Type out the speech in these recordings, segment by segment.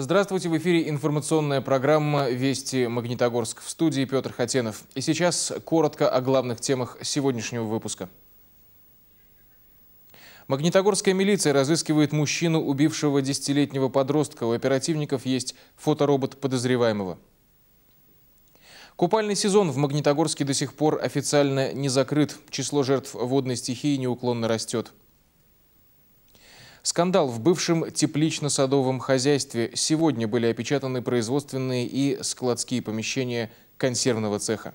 Здравствуйте, в эфире информационная программа «Вести Магнитогорск» в студии Петр Хотенов. И сейчас коротко о главных темах сегодняшнего выпуска. Магнитогорская милиция разыскивает мужчину, убившего десятилетнего подростка. У оперативников есть фоторобот подозреваемого. Купальный сезон в Магнитогорске до сих пор официально не закрыт. Число жертв водной стихии неуклонно растет. Скандал в бывшем теплично-садовом хозяйстве. Сегодня были опечатаны производственные и складские помещения консервного цеха.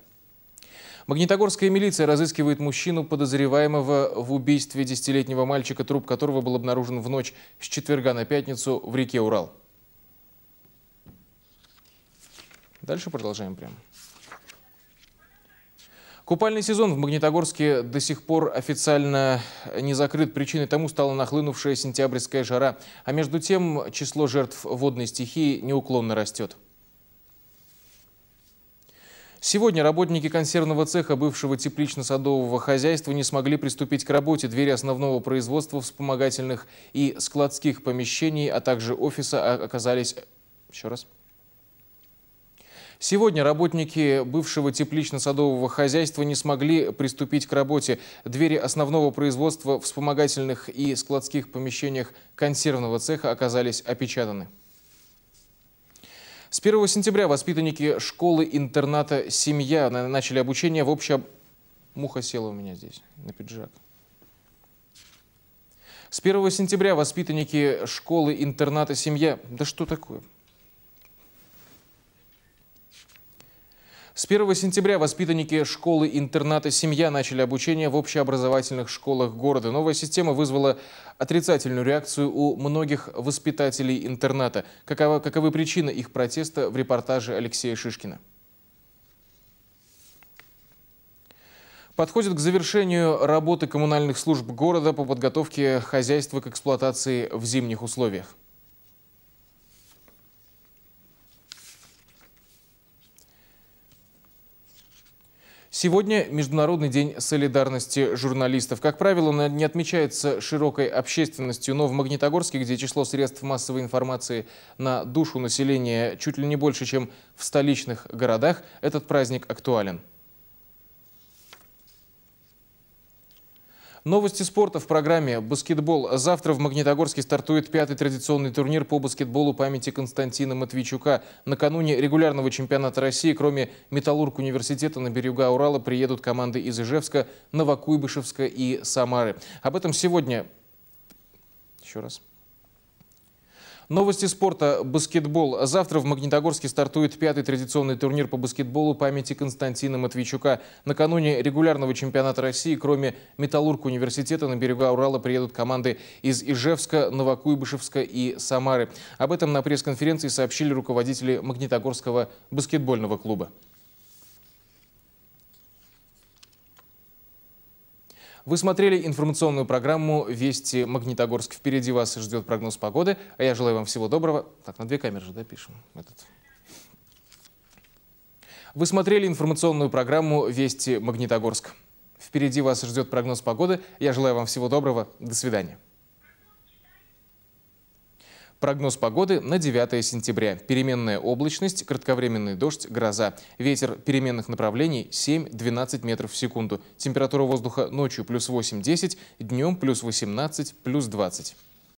Магнитогорская милиция разыскивает мужчину, подозреваемого в убийстве десятилетнего мальчика, труп которого был обнаружен в ночь с четверга на пятницу в реке Урал. Дальше продолжаем прямо. Купальный сезон в Магнитогорске до сих пор официально не закрыт. Причиной тому стала нахлынувшая сентябрьская жара. А между тем число жертв водной стихии неуклонно растет. Сегодня работники консервного цеха бывшего теплично-садового хозяйства не смогли приступить к работе. Двери основного производства, вспомогательных и складских помещений, а также офиса оказались... Еще раз. Сегодня работники бывшего теплично-садового хозяйства не смогли приступить к работе. Двери основного производства в вспомогательных и складских помещениях консервного цеха оказались опечатаны. С 1 сентября воспитанники школы-интерната «Семья» начали обучение в общем... Муха села у меня здесь, на пиджак. С 1 сентября воспитанники школы-интерната «Семья». Да что такое? С 1 сентября воспитанники школы-интерната «Семья» начали обучение в общеобразовательных школах города. Новая система вызвала отрицательную реакцию у многих воспитателей интерната. Какова, каковы причины их протеста в репортаже Алексея Шишкина? Подходит к завершению работы коммунальных служб города по подготовке хозяйства к эксплуатации в зимних условиях. Сегодня Международный день солидарности журналистов. Как правило, он не отмечается широкой общественностью, но в Магнитогорске, где число средств массовой информации на душу населения чуть ли не больше, чем в столичных городах, этот праздник актуален. Новости спорта в программе «Баскетбол». Завтра в Магнитогорске стартует пятый традиционный турнир по баскетболу памяти Константина Матвейчука. Накануне регулярного чемпионата России, кроме «Металлург» университета на берега Урала, приедут команды из Ижевска, Новокуйбышевска и Самары. Об этом сегодня... Еще раз. Новости спорта. Баскетбол. Завтра в Магнитогорске стартует пятый традиционный турнир по баскетболу памяти Константина Матвейчука. Накануне регулярного чемпионата России, кроме Металлург университета, на берега Урала приедут команды из Ижевска, Новокуйбышевска и Самары. Об этом на пресс-конференции сообщили руководители Магнитогорского баскетбольного клуба. Вы смотрели информационную программу «Вести Магнитогорск». Впереди вас ждет прогноз погоды. А я желаю вам всего доброго. Так, на две камеры же пишем. этот вы смотрели информационную программу «Вести Магнитогорск». Впереди вас ждет прогноз погоды. Я желаю вам всего доброго. До свидания. Прогноз погоды на 9 сентября. Переменная облачность, кратковременный дождь, гроза. Ветер переменных направлений 7-12 метров в секунду. Температура воздуха ночью плюс 8-10, днем плюс 18, плюс 20.